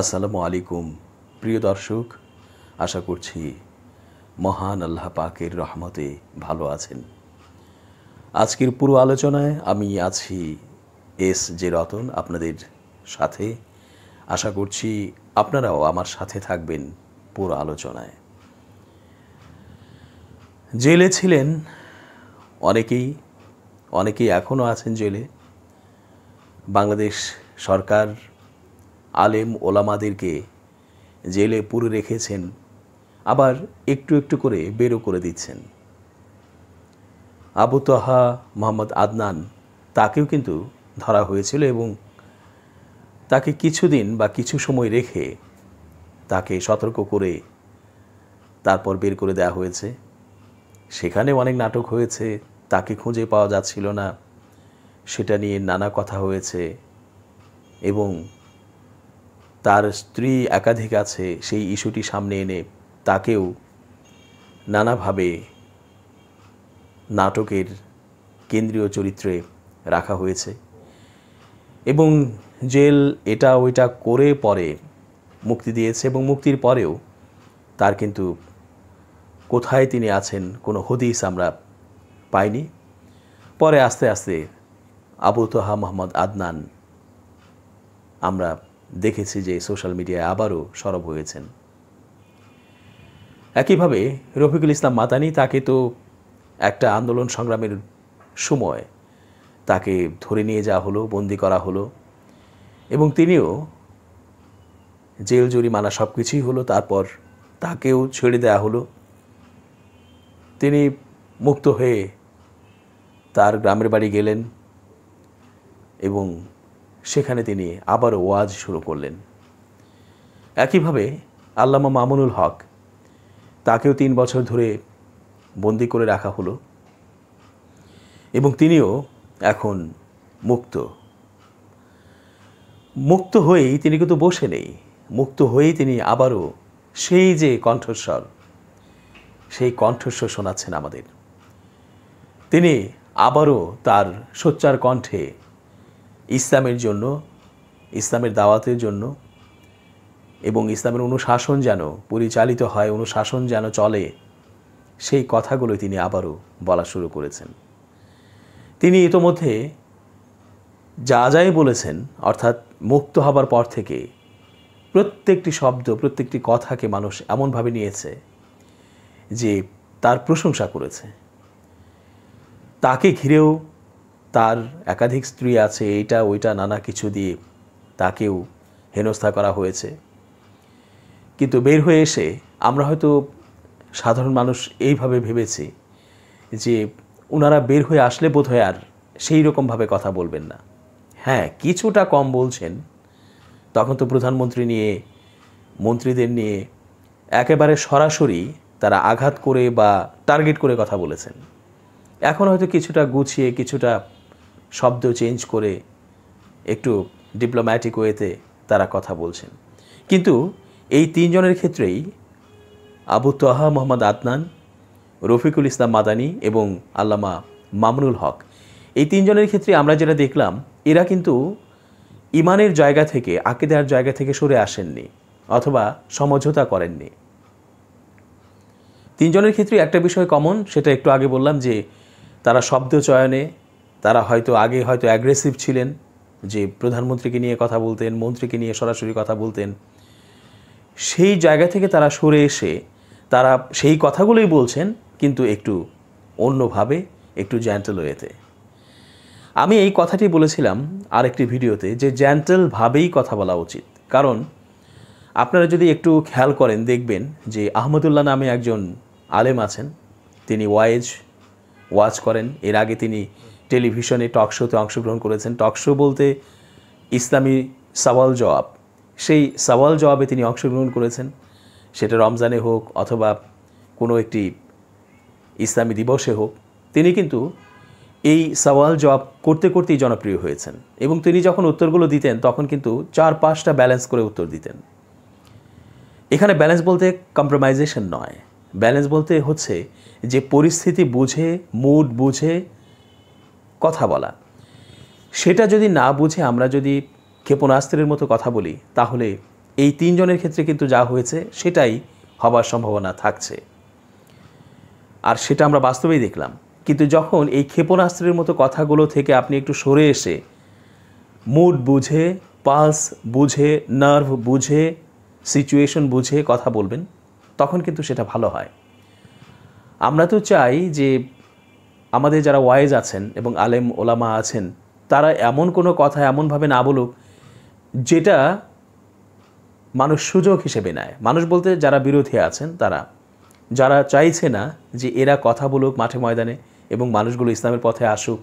আসসালামু আলাইকুম প্রিয় দর্শক আশা করছি মহান আল্লাহ পাকের রহমতে ভালো আছেন আজকের পুরো আলোচনায় আমি আছি এস জে রতন আপনাদের সাথে আশা করছি আপনারাও আমার সাথে থাকবেন পুরো আলোচনায় জেলে ছিলেন অনেকেই অনেকেই এখনও আছেন জেলে বাংলাদেশ সরকার আলেম ওলামাদেরকে জেলে পুরে রেখেছেন আবার একটু একটু করে বেরো করে দিচ্ছেন আবু তাহা মোহাম্মদ আদনান তাকেও কিন্তু ধরা হয়েছিল এবং তাকে কিছুদিন বা কিছু সময় রেখে তাকে সতর্ক করে তারপর বের করে দেওয়া হয়েছে সেখানে অনেক নাটক হয়েছে তাকে খুঁজে পাওয়া যাচ্ছিল না সেটা নিয়ে নানা কথা হয়েছে এবং তার স্ত্রী একাধিক আছে সেই ইস্যুটি সামনে এনে তাকেও নানাভাবে নাটকের কেন্দ্রীয় চরিত্রে রাখা হয়েছে এবং জেল এটা ওইটা করে পরে মুক্তি দিয়েছে এবং মুক্তির পরেও তার কিন্তু কোথায় তিনি আছেন কোনো হদিস আমরা পাইনি পরে আস্তে আস্তে আবু তোহা মোহাম্মদ আদনান আমরা দেখেছি যে সোশ্যাল মিডিয়ায় আবারও সরব হয়েছেন একইভাবে রফিকুল ইসলাম মাতানি তাকে তো একটা আন্দোলন সংগ্রামের সময় তাকে ধরে নিয়ে যাওয়া হলো বন্দি করা হলো এবং তিনিও জেল জরিমানা সব কিছুই হলো তারপর তাকেও ছেড়ে দেওয়া হলো তিনি মুক্ত হয়ে তার গ্রামের বাড়ি গেলেন এবং সেখানে তিনি আবার ওয়াজ শুরু করলেন একইভাবে আল্লামা মামুনুল হক তাকেও তিন বছর ধরে বন্দি করে রাখা হলো এবং তিনিও এখন মুক্ত মুক্ত হয়েই তিনি কিন্তু বসে নেই মুক্ত হয়েই তিনি আবারও সেই যে কণ্ঠস্বর সেই কণ্ঠস্বর শোনাচ্ছেন আমাদের তিনি আবারও তার সোচ্চার কণ্ঠে ইসলামের জন্য ইসলামের দাওয়াতের জন্য এবং ইসলামের অনুশাসন যেন পরিচালিত হয় অনুশাসন যেন চলে সেই কথাগুলো তিনি আবারও বলা শুরু করেছেন তিনি ইতোমধ্যে যা যাই বলেছেন অর্থাৎ মুক্ত হবার পর থেকে প্রত্যেকটি শব্দ প্রত্যেকটি কথাকে মানুষ এমনভাবে নিয়েছে যে তার প্রশংসা করেছে তাকে ঘিরেও তার একাধিক স্ত্রী আছে এইটা ওইটা নানা কিছু দিয়ে তাকেও হেনস্থা করা হয়েছে কিন্তু বের হয়ে এসে আমরা হয়তো সাধারণ মানুষ এইভাবে ভেবেছি যে ওনারা বের হয়ে আসলে বোধ হয় আর সেই রকমভাবে কথা বলবেন না হ্যাঁ কিছুটা কম বলছেন তখন তো প্রধানমন্ত্রী নিয়ে মন্ত্রীদের নিয়ে একেবারে সরাসরি তারা আঘাত করে বা টার্গেট করে কথা বলেছেন এখন হয়তো কিছুটা গুছিয়ে কিছুটা শব্দ চেঞ্জ করে একটু ডিপ্লোম্যাটিক ওয়েতে তারা কথা বলছেন কিন্তু এই তিনজনের ক্ষেত্রেই আবু তহা মোহাম্মদ আদনান রফিকুল ইসলাম মাদানি এবং আল্লামা মামনুল হক এই তিনজনের ক্ষেত্রে আমরা যেটা দেখলাম এরা কিন্তু ইমানের জায়গা থেকে আঁকে দেওয়ার জায়গা থেকে সরে আসেননি অথবা সমঝোতা করেননি তিনজনের ক্ষেত্রে একটা বিষয় কমন সেটা একটু আগে বললাম যে তারা শব্দ চয়নে তারা হয়তো আগে হয়তো অ্যাগ্রেসিভ ছিলেন যে প্রধানমন্ত্রীকে নিয়ে কথা বলতেন মন্ত্রীকে নিয়ে সরাসরি কথা বলতেন সেই জায়গা থেকে তারা সরে এসে তারা সেই কথাগুলোই বলছেন কিন্তু একটু অন্যভাবে একটু জ্যান্টেল ওয়েতে আমি এই কথাটি বলেছিলাম আরেকটি ভিডিওতে যে জ্যান্টেলভাবেই কথা বলা উচিত কারণ আপনারা যদি একটু খেয়াল করেন দেখবেন যে আহমদুল্লাহ নামে একজন আলেম আছেন তিনি ওয়াইজ ওয়াজ করেন এর আগে তিনি টেলিভিশনে টক শোতে অংশগ্রহণ করেছেন টক শো বলতে ইসলামী সওয়াল জবাব সেই সওয়াল জবাবে তিনি অংশগ্রহণ করেছেন সেটা রমজানে হোক অথবা কোনো একটি ইসলামী দিবসে হোক তিনি কিন্তু এই সওয়াল জবাব করতে করতেই জনপ্রিয় হয়েছেন এবং তিনি যখন উত্তরগুলো দিতেন তখন কিন্তু চার পাঁচটা ব্যালেন্স করে উত্তর দিতেন এখানে ব্যালেন্স বলতে কম্প্রোমাইজেশন নয় ব্যালেন্স বলতে হচ্ছে যে পরিস্থিতি বুঝে মুড বুঝে কথা বলা সেটা যদি না বুঝে আমরা যদি ক্ষেপণাস্ত্রের মতো কথা বলি তাহলে এই তিনজনের ক্ষেত্রে কিন্তু যা হয়েছে সেটাই হবার সম্ভাবনা থাকছে আর সেটা আমরা বাস্তবেই দেখলাম কিন্তু যখন এই ক্ষেপণাস্ত্রের মতো কথাগুলো থেকে আপনি একটু সরে এসে মুড বুঝে পালস বুঝে নার্ভ বুঝে সিচুয়েশন বুঝে কথা বলবেন তখন কিন্তু সেটা ভালো হয় আমরা তো চাই যে আমাদের যারা ওয়াইজ আছেন এবং আলেম ওলামা আছেন তারা এমন কোনো কথা এমনভাবে না বলুক যেটা মানুষ সুযোগ হিসেবে নেয় মানুষ বলতে যারা বিরোধী আছেন তারা যারা চাইছে না যে এরা কথা বলুক মাঠে ময়দানে এবং মানুষগুলো ইসলামের পথে আসুক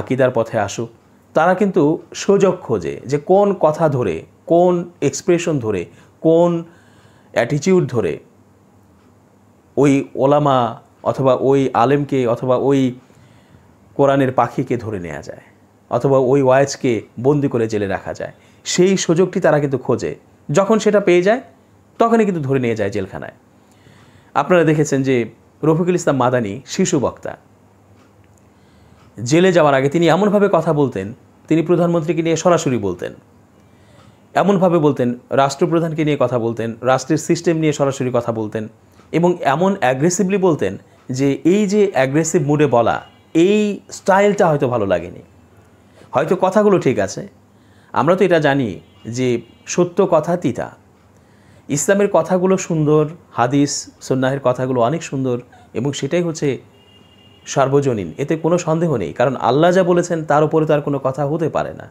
আকিদার পথে আসুক তারা কিন্তু সুযোগ খোঁজে যে কোন কথা ধরে কোন এক্সপ্রেশন ধরে কোন অ্যাটিটিউড ধরে ওই ওলামা অথবা ওই আলেমকে অথবা ওই কোরআনের পাখিকে ধরে নেওয়া যায় অথবা ওই ওয়াইজকে বন্দি করে জেলে রাখা যায় সেই সুযোগটি তারা কিন্তু খোঁজে যখন সেটা পেয়ে যায় তখনই কিন্তু ধরে নিয়ে যায় জেলখানায় আপনারা দেখেছেন যে রফিকুল ইসলাম মাদানি শিশু বক্তা জেলে যাওয়ার আগে তিনি এমনভাবে কথা বলতেন তিনি প্রধানমন্ত্রীকে নিয়ে সরাসরি বলতেন এমনভাবে বলতেন রাষ্ট্রপ্রধানকে নিয়ে কথা বলতেন রাষ্ট্রের সিস্টেম নিয়ে সরাসরি কথা বলতেন এবং এমন অ্যাগ্রেসিভলি বলতেন যে এই যে অ্যাগ্রেসিভ মুডে বলা এই স্টাইলটা হয়তো ভালো লাগেনি হয়তো কথাগুলো ঠিক আছে আমরা তো এটা জানি যে সত্য কথা তিতা ইসলামের কথাগুলো সুন্দর হাদিস সন্ন্যাহের কথাগুলো অনেক সুন্দর এবং সেটাই হচ্ছে সার্বজনীন এতে কোনো সন্দেহ নেই কারণ আল্লাহ যা বলেছেন তার উপরে তার কোনো কথা হতে পারে না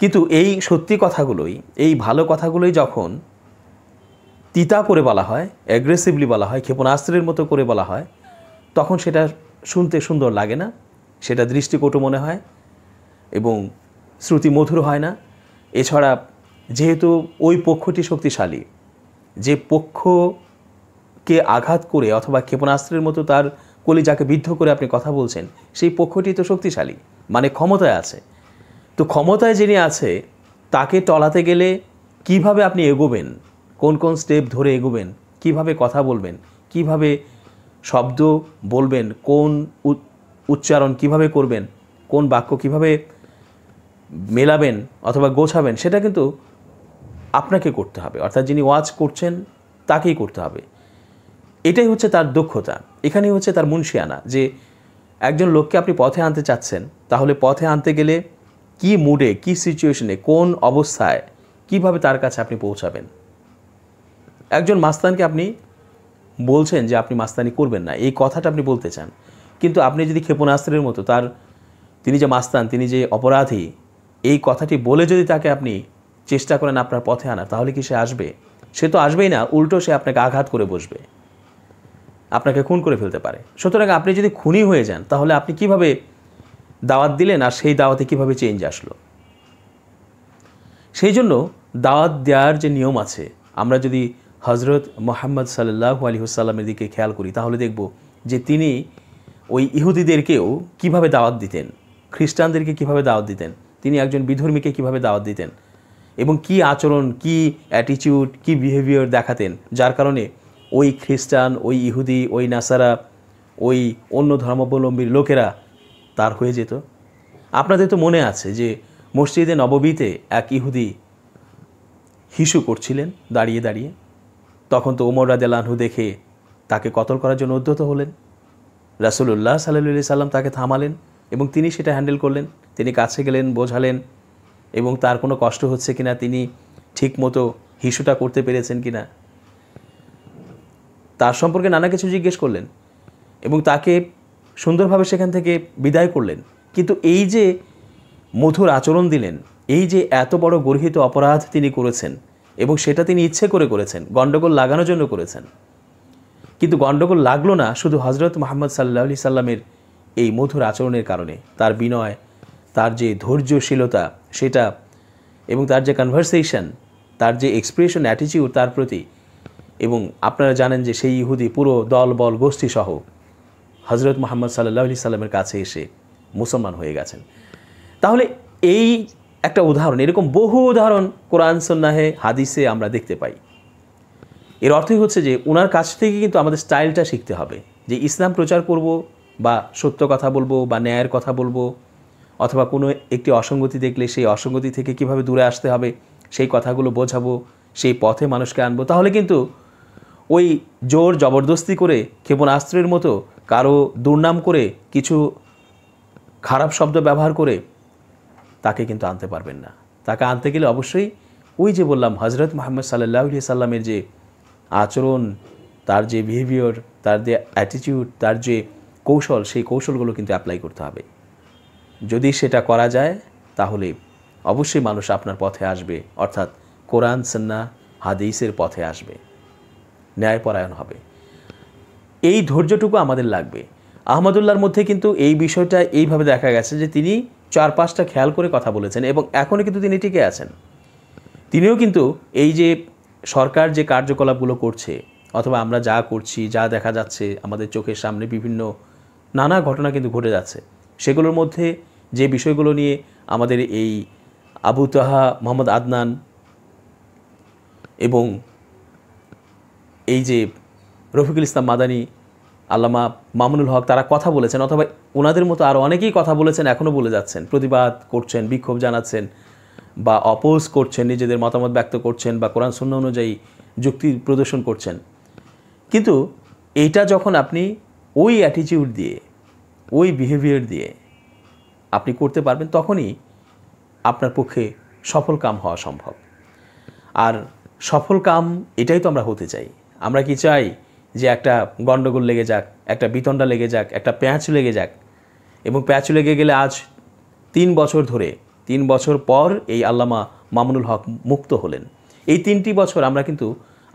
কিন্তু এই সত্যি কথাগুলোই এই ভালো কথাগুলোই যখন তিতা করে বলা হয় অ্যাগ্রেসিভলি বলা হয় ক্ষেপণাস্ত্রের মতো করে বলা হয় তখন সেটা শুনতে সুন্দর লাগে না সেটা দৃষ্টিকটু মনে হয় এবং শ্রুতি মধুর হয় না এছাড়া যেহেতু ওই পক্ষটি শক্তিশালী যে পক্ষকে আঘাত করে অথবা ক্ষেপণাস্ত্রের মতো তার কলিজাকে বিদ্ধ করে আপনি কথা বলছেন সেই পক্ষটি তো শক্তিশালী মানে ক্ষমতায় আছে তো ক্ষমতায় যিনি আছে তাকে টলাতে গেলে কিভাবে আপনি এগোবেন কোন কোন স্টেপ ধরে এগোবেন কিভাবে কথা বলবেন কিভাবে শব্দ বলবেন কোন উচ্চারণ কিভাবে করবেন কোন বাক্য কিভাবে মেলাবেন অথবা গোছাবেন সেটা কিন্তু আপনাকে করতে হবে অর্থাৎ যিনি ওয়াজ করছেন তাকেই করতে হবে এটাই হচ্ছে তার দক্ষতা এখানেই হচ্ছে তার মুন্সিয়ানা যে একজন লোককে আপনি পথে আনতে চাচ্ছেন তাহলে পথে আনতে গেলে কি মুডে কি সিচুয়েশনে কোন অবস্থায় কিভাবে তার কাছে আপনি পৌঁছাবেন একজন মাস্তানকে আপনি বলছেন যে আপনি মাস্তানি করবেন না এই কথাটা আপনি বলতে চান কিন্তু আপনি যদি ক্ষেপণাস্ত্রের মতো তার তিনি যে মাস্তান তিনি যে অপরাধী এই কথাটি বলে যদি তাকে আপনি চেষ্টা করেন আপনার পথে আনার তাহলে কি সে আসবে সে তো আসবেই না উল্টো সে আপনাকে আঘাত করে বসবে আপনাকে খুন করে ফেলতে পারে সুতরাং আপনি যদি খুনি হয়ে যান তাহলে আপনি কিভাবে দাওয়াত দিলেন আর সেই দাওয়াতে কিভাবে চেঞ্জ আসলো সেই জন্য দাওয়াত দেওয়ার যে নিয়ম আছে আমরা যদি হজরত মোহাম্মদ সাল্লাহু আলী হুসাল্লামের দিকে খেয়াল করি তাহলে দেখব যে তিনি ওই ইহুদিদেরকেও কিভাবে দাওয়াত দিতেন খ্রিস্টানদেরকে কিভাবে দাওয়াত দিতেন তিনি একজন বিধর্মীকে কিভাবে দাওয়াত দিতেন এবং কি আচরণ কি অ্যাটিটিউড কি বিহেভিয়ার দেখাতেন যার কারণে ওই খ্রিস্টান ওই ইহুদি ওই নাসারা ওই অন্য ধর্মাবলম্বীর লোকেরা তার হয়ে যেত আপনাদের তো মনে আছে যে মসজিদে নববীতে এক ইহুদি হিসু করছিলেন দাঁড়িয়ে দাঁড়িয়ে তখন তো উমর আলহু দেখে তাকে কতল করার জন্য উদ্যত হলেন রাসুলুল্লাহ সাল্লি সাল্লাম তাকে থামালেন এবং তিনি সেটা হ্যান্ডেল করলেন তিনি কাছে গেলেন বোঝালেন এবং তার কোনো কষ্ট হচ্ছে কিনা তিনি ঠিকমতো হিসুটা করতে পেরেছেন কিনা তার সম্পর্কে নানা কিছু জিজ্ঞেস করলেন এবং তাকে সুন্দরভাবে সেখান থেকে বিদায় করলেন কিন্তু এই যে মধুর আচরণ দিলেন এই যে এত বড় গর্হিত অপরাধ তিনি করেছেন এবং সেটা তিনি ইচ্ছে করে করেছেন গণ্ডগোল লাগানোর জন্য করেছেন কিন্তু গণ্ডগোল লাগলো না শুধু হজরত মোহাম্মদ সাল্লাহ সাল্লামের এই মধুর আচরণের কারণে তার বিনয় তার যে ধৈর্যশীলতা সেটা এবং তার যে কনভারসেশন তার যে এক্সপ্রেশন অ্যাটিচিউড তার প্রতি এবং আপনারা জানেন যে সেই ইহুদি পুরো দল বল গোষ্ঠীসহ হজরত মোহাম্মদ সাল্লাহ সাল্লামের কাছে এসে মুসলমান হয়ে গেছেন তাহলে এই একটা উদাহরণ এরকম বহু উদাহরণ কোরআন সন্ন্যাহে হাদিসে আমরা দেখতে পাই এর অর্থই হচ্ছে যে ওনার কাছ থেকে কিন্তু আমাদের স্টাইলটা শিখতে হবে যে ইসলাম প্রচার করব বা সত্য কথা বলবো বা ন্যায়ের কথা বলবো অথবা কোনো একটি অসঙ্গতি দেখলে সেই অসঙ্গতি থেকে কিভাবে দূরে আসতে হবে সেই কথাগুলো বোঝাবো সেই পথে মানুষকে আনবো তাহলে কিন্তু ওই জোর জবরদস্তি করে ক্ষেপণাস্ত্রের মতো কারো দুর্নাম করে কিছু খারাপ শব্দ ব্যবহার করে তাকে কিন্তু আনতে পারবেন না তাকে আনতে গেলে অবশ্যই ওই যে বললাম হজরত মোহাম্মদ সাল্লাহ সাল্লামের যে আচরণ তার যে বিহেভিয়ার তার যে অ্যাটিটিউড তার যে কৌশল সেই কৌশলগুলো কিন্তু অ্যাপ্লাই করতে হবে যদি সেটা করা যায় তাহলে অবশ্যই মানুষ আপনার পথে আসবে অর্থাৎ কোরআন সন্না হাদিসের পথে আসবে ন্যায়পরায়ণ হবে এই ধৈর্যটুকু আমাদের লাগবে আহমদুল্লার মধ্যে কিন্তু এই বিষয়টা এইভাবে দেখা গেছে যে তিনি চার পাঁচটা খেয়াল করে কথা বলেছেন এবং এখনও কিন্তু তিনি টিকে আছেন তিনিও কিন্তু এই যে সরকার যে কার্যকলাপগুলো করছে অথবা আমরা যা করছি যা দেখা যাচ্ছে আমাদের চোখের সামনে বিভিন্ন নানা ঘটনা কিন্তু ঘটে যাচ্ছে সেগুলোর মধ্যে যে বিষয়গুলো নিয়ে আমাদের এই আবু তাহা মোহাম্মদ আদনান এবং এই যে রফিকুল ইসলাম মাদানী আল্লামা মামুনুল হক তারা কথা বলেছেন অথবা ওনাদের মতো আরও অনেকেই কথা বলেছেন এখনও বলে যাচ্ছেন প্রতিবাদ করছেন বিক্ষোভ জানাচ্ছেন বা অপোজ করছেন নিজেদের মতামত ব্যক্ত করছেন বা কোরআন শূন্য অনুযায়ী যুক্তি প্রদর্শন করছেন কিন্তু এটা যখন আপনি ওই অ্যাটিটিউড দিয়ে ওই বিহেভিয়ার দিয়ে আপনি করতে পারবেন তখনই আপনার পক্ষে সফল কাম হওয়া সম্ভব আর সফল কাম এটাই তো আমরা হতে চাই আমরা কি চাই যে একটা গণ্ডগোল লেগে যাক একটা বিতণ্ডা লেগে যাক একটা প্যাঁচ লেগে যাক এবং প্যাঁচ লেগে গেলে আজ তিন বছর ধরে তিন বছর পর এই আল্লামা মামুনুল হক মুক্ত হলেন এই তিনটি বছর আমরা কিন্তু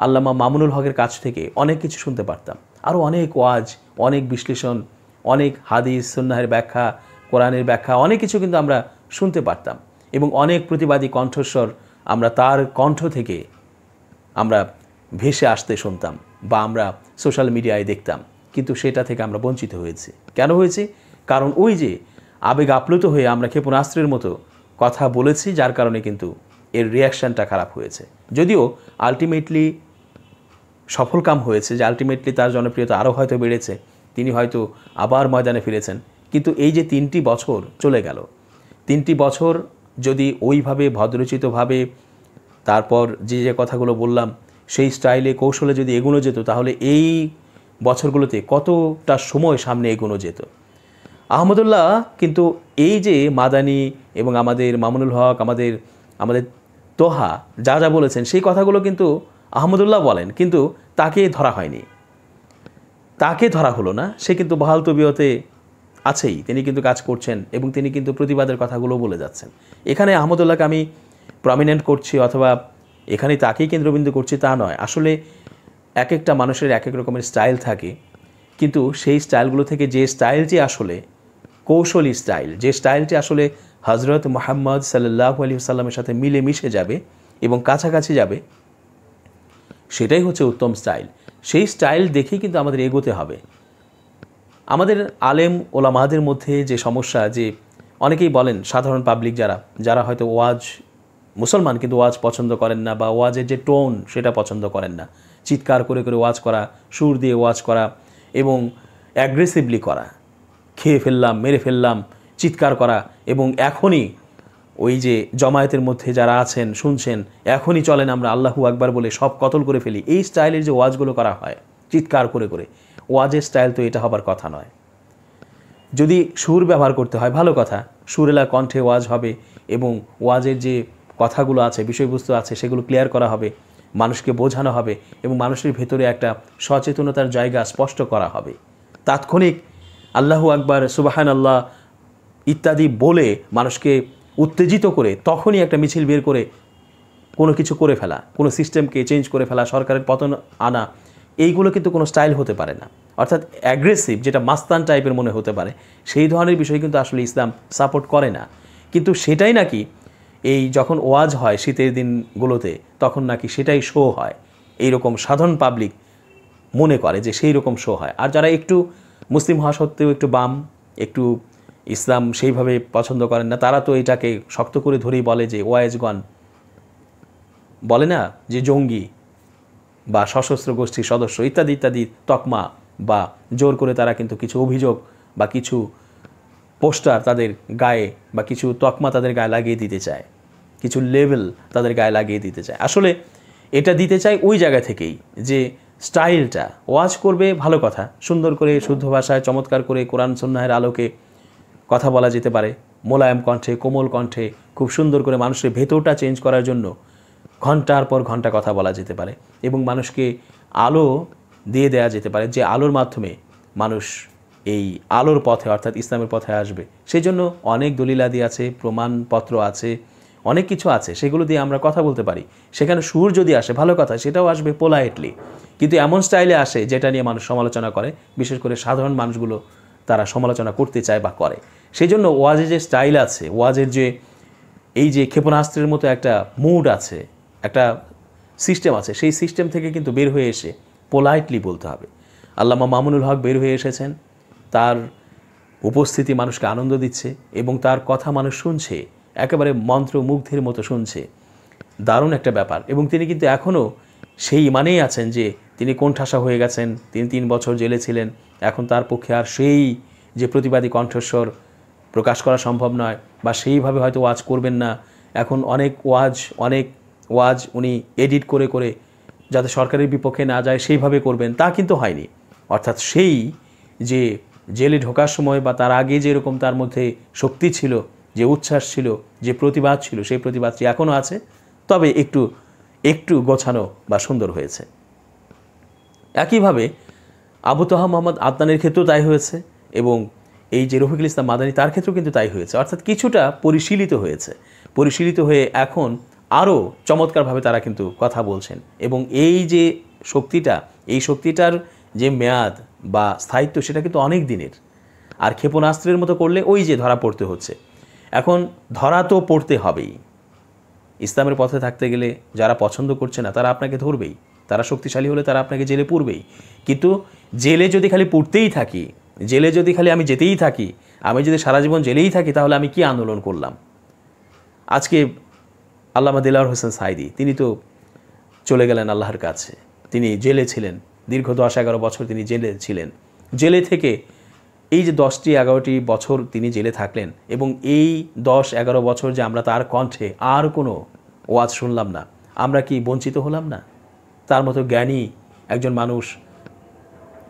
আল্লামা মামুনুল হকের কাছ থেকে অনেক কিছু শুনতে পারতাম আরও অনেক ওয়াজ অনেক বিশ্লেষণ অনেক হাদিস সন্ন্যাহের ব্যাখ্যা কোরআনের ব্যাখ্যা অনেক কিছু কিন্তু আমরা শুনতে পারতাম এবং অনেক প্রতিবাদী কণ্ঠস্বর আমরা তার কণ্ঠ থেকে আমরা ভেসে আসতে শুনতাম বা আমরা সোশ্যাল মিডিয়ায় দেখতাম কিন্তু সেটা থেকে আমরা বঞ্চিত হয়েছি কেন হয়েছে কারণ ওই যে আবেগ আপ্লুত হয়ে আমরা ক্ষেপণাস্ত্রের মতো কথা বলেছি যার কারণে কিন্তু এর রিয়াকশানটা খারাপ হয়েছে যদিও আলটিমেটলি সফল কাম হয়েছে যে আলটিমেটলি তার জনপ্রিয়তা আরও হয়তো বেড়েছে তিনি হয়তো আবার ময়দানে ফিরেছেন কিন্তু এই যে তিনটি বছর চলে গেল তিনটি বছর যদি ওইভাবে ভদ্রচিতভাবে তারপর যে যে কথাগুলো বললাম সেই স্টাইলে কৌশলে যদি এগোনো যেত তাহলে এই বছরগুলোতে কতটা সময় সামনে এগোনো যেত আহমদুল্লাহ কিন্তু এই যে মাদানি এবং আমাদের মামুনুল হক আমাদের আমাদের তোহা যা যা বলেছেন সেই কথাগুলো কিন্তু আহমদুল্লাহ বলেন কিন্তু তাকে ধরা হয়নি তাকে ধরা হলো না সে কিন্তু বহাল তবিয়তে আছেই তিনি কিন্তু কাজ করছেন এবং তিনি কিন্তু প্রতিবাদের কথাগুলো বলে যাচ্ছেন এখানে আহমদুল্লাহকে আমি প্রমিনেন্ট করছি অথবা এখানে তাকেই কেন্দ্রবিন্দু করছি তা নয় আসলে এক একটা মানুষের এক এক রকমের স্টাইল থাকে কিন্তু সেই স্টাইলগুলো থেকে যে স্টাইলটি আসলে কৌশলী স্টাইল যে স্টাইলটি আসলে হজরত মোহাম্মদ সাল্লাহ আলী সাল্লামের সাথে মিলে মিশে যাবে এবং কাছাকাছি যাবে সেটাই হচ্ছে উত্তম স্টাইল সেই স্টাইল দেখেই কিন্তু আমাদের এগোতে হবে আমাদের আলেম ওলামাদের মধ্যে যে সমস্যা যে অনেকেই বলেন সাধারণ পাবলিক যারা যারা হয়তো ওয়াজ মুসলমান কিন্তু ওয়াজ পছন্দ করেন না বা ওয়াজের যে টোন সেটা পছন্দ করেন না চিৎকার করে করে ওয়াজ করা সুর দিয়ে ওয়াজ করা এবং অ্যাগ্রেসিভলি করা খেয়ে ফেললাম মেরে ফেললাম চিৎকার করা এবং এখনই ওই যে জমায়েতের মধ্যে যারা আছেন শুনছেন এখনই চলেন আমরা আল্লাহু আকবার বলে সব কতল করে ফেলি এই স্টাইলের যে ওয়াজগুলো করা হয় চিৎকার করে করে ওয়াজের স্টাইল তো এটা হবার কথা নয় যদি সুর ব্যবহার করতে হয় ভালো কথা সুরেলা কণ্ঠে ওয়াজ হবে এবং ওয়াজের যে কথাগুলো আছে বিষয়বস্তু আছে সেগুলো ক্লিয়ার করা হবে মানুষকে বোঝানো হবে এবং মানুষের ভেতরে একটা সচেতনতার জায়গা স্পষ্ট করা হবে তাৎক্ষণিক আল্লাহু আকবার সুবাহান আল্লাহ ইত্যাদি বলে মানুষকে উত্তেজিত করে তখনই একটা মিছিল বের করে কোনো কিছু করে ফেলা কোনো সিস্টেমকে চেঞ্জ করে ফেলা সরকারের পতন আনা এইগুলো কিন্তু কোনো স্টাইল হতে পারে না অর্থাৎ অ্যাগ্রেসিভ যেটা মাস্তান টাইপের মনে হতে পারে সেই ধরনের বিষয় কিন্তু আসলে ইসলাম সাপোর্ট করে না কিন্তু সেটাই নাকি এই যখন ওয়াজ হয় শীতের দিনগুলোতে তখন নাকি সেটাই শো হয় এই রকম সাধারণ পাবলিক মনে করে যে সেই রকম শো হয় আর যারা একটু মুসলিম হওয়া সত্ত্বেও একটু বাম একটু ইসলাম সেইভাবে পছন্দ করেন না তারা তো এটাকে শক্ত করে ধরেই বলে যে ওয়াইজগণ বলে না যে জঙ্গি বা সশস্ত্র গোষ্ঠীর সদস্য ইত্যাদি ইত্যাদি তকমা বা জোর করে তারা কিন্তু কিছু অভিযোগ বা কিছু পোস্টার তাদের গায়ে বা কিছু তকমা তাদের গায়ে লাগিয়ে দিতে চায় কিছু লেভেল তাদের গায়ে লাগিয়ে দিতে চায় আসলে এটা দিতে চাই ওই জায়গা থেকেই যে স্টাইলটা ওয়াজ করবে ভালো কথা সুন্দর করে শুদ্ধ ভাষায় চমৎকার করে কোরআন সন্ন্যায়ের আলোকে কথা বলা যেতে পারে মোলায়েম কণ্ঠে কোমল কণ্ঠে খুব সুন্দর করে মানুষের ভেতরটা চেঞ্জ করার জন্য ঘন্টার পর ঘন্টা কথা বলা যেতে পারে এবং মানুষকে আলো দিয়ে দেয়া যেতে পারে যে আলোর মাধ্যমে মানুষ এই আলোর পথে অর্থাৎ ইসলামের পথে আসবে সেই জন্য অনেক দলিলাদি আছে প্রমাণপত্র আছে অনেক কিছু আছে সেগুলো দিয়ে আমরা কথা বলতে পারি সেখানে সুর যদি আসে ভালো কথা সেটাও আসবে পোলাইটলি কিন্তু এমন স্টাইলে আসে যেটা নিয়ে মানুষ সমালোচনা করে বিশেষ করে সাধারণ মানুষগুলো তারা সমালোচনা করতে চায় বা করে সেই জন্য ওয়াজের যে স্টাইল আছে ওয়াজের যে এই যে ক্ষেপণাস্ত্রের মতো একটা মুড আছে একটা সিস্টেম আছে সেই সিস্টেম থেকে কিন্তু বের হয়ে এসে পোলাইটলি বলতে হবে আল্লামা মামুনুল হক বের হয়ে এসেছেন তার উপস্থিতি মানুষকে আনন্দ দিচ্ছে এবং তার কথা মানুষ শুনছে একেবারে মন্ত্রমুগ্ধের মতো শুনছে দারুণ একটা ব্যাপার এবং তিনি কিন্তু এখনও সেই মানেই আছেন যে তিনি কণ্ঠাসা হয়ে গেছেন তিনি তিন বছর জেলে ছিলেন এখন তার পক্ষে আর সেই যে প্রতিবাদী কণ্ঠস্বর প্রকাশ করা সম্ভব নয় বা সেইভাবে হয়তো ওয়াজ করবেন না এখন অনেক ওয়াজ অনেক ওয়াজ উনি এডিট করে করে যাতে সরকারের বিপক্ষে না যায় সেইভাবে করবেন তা কিন্তু হয়নি অর্থাৎ সেই যে জেলে ঢোকার সময় বা তার আগে যেরকম তার মধ্যে শক্তি ছিল যে উচ্ছ্বাস ছিল যে প্রতিবাদ ছিল সেই প্রতিবাদটি এখনও আছে তবে একটু একটু গোছানো বা সুন্দর হয়েছে একইভাবে আবু তোহা মোহাম্মদ আদনানের ক্ষেত্রেও তাই হয়েছে এবং এই যে রফিকুল ইসলাম মাদানী তার ক্ষেত্রেও কিন্তু তাই হয়েছে অর্থাৎ কিছুটা পরিশীলিত হয়েছে পরিশীলিত হয়ে এখন আরও চমৎকারভাবে তারা কিন্তু কথা বলছেন এবং এই যে শক্তিটা এই শক্তিটার যে মেয়াদ বা স্থায়িত্ব সেটা কিন্তু অনেক দিনের আর ক্ষেপণাস্ত্রের মতো করলে ওই যে ধরা পড়তে হচ্ছে এখন ধরা তো পড়তে হবেই ইসলামের পথে থাকতে গেলে যারা পছন্দ করছে না তারা আপনাকে ধরবেই তারা শক্তিশালী হলে তারা আপনাকে জেলে পড়বেই কিন্তু জেলে যদি খালি পড়তেই থাকি জেলে যদি খালি আমি যেতেই থাকি আমি যদি সারা জীবন জেলেই থাকি তাহলে আমি কি আন্দোলন করলাম আজকে আল্লামা দিলার হোসেন সাইদি তিনি তো চলে গেলেন আল্লাহর কাছে তিনি জেলে ছিলেন দীর্ঘ দশ এগারো বছর তিনি জেলে ছিলেন জেলে থেকে এই যে দশটি এগারোটি বছর তিনি জেলে থাকলেন এবং এই দশ এগারো বছর যে আমরা তার কণ্ঠে আর কোনো ওয়াজ শুনলাম না আমরা কি বঞ্চিত হলাম না তার মতো জ্ঞানী একজন মানুষ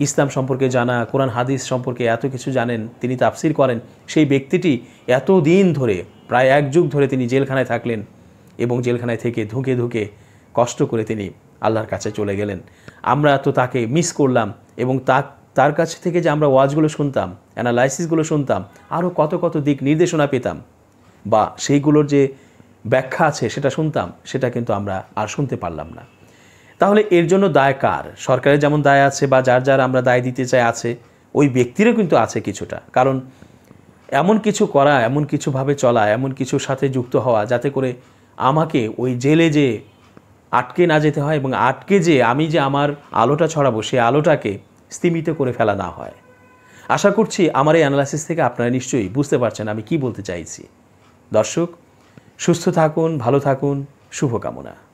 ইসলাম সম্পর্কে জানা কোরআন হাদিস সম্পর্কে এত কিছু জানেন তিনি তাফসির করেন সেই ব্যক্তিটি এত দিন ধরে প্রায় এক যুগ ধরে তিনি জেলখানায় থাকলেন এবং জেলখানায় থেকে ধুঁকে ধুঁকে কষ্ট করে তিনি আল্লাহর কাছে চলে গেলেন আমরা তো তাকে মিস করলাম এবং তা তার কাছ থেকে যে আমরা ওয়াজগুলো শুনতাম অ্যানালাইসিসগুলো শুনতাম আরও কত কত দিক নির্দেশনা পেতাম বা সেইগুলোর যে ব্যাখ্যা আছে সেটা শুনতাম সেটা কিন্তু আমরা আর শুনতে পারলাম না তাহলে এর জন্য দায় কার সরকারের যেমন দায় আছে বা যার যার আমরা দায় দিতে চাই আছে ওই ব্যক্তিরও কিন্তু আছে কিছুটা কারণ এমন কিছু করা এমন কিছুভাবে চলা এমন কিছুর সাথে যুক্ত হওয়া যাতে করে আমাকে ওই জেলে যে আটকে না যেতে হয় এবং আটকে যে আমি যে আমার আলোটা ছড়াবো সেই আলোটাকে স্তিমিত করে ফেলা না হয় আশা করছি আমার এই অ্যানালাইসিস থেকে আপনারা নিশ্চয়ই বুঝতে পারছেন আমি কি বলতে চাইছি দর্শক সুস্থ থাকুন ভালো থাকুন শুভকামনা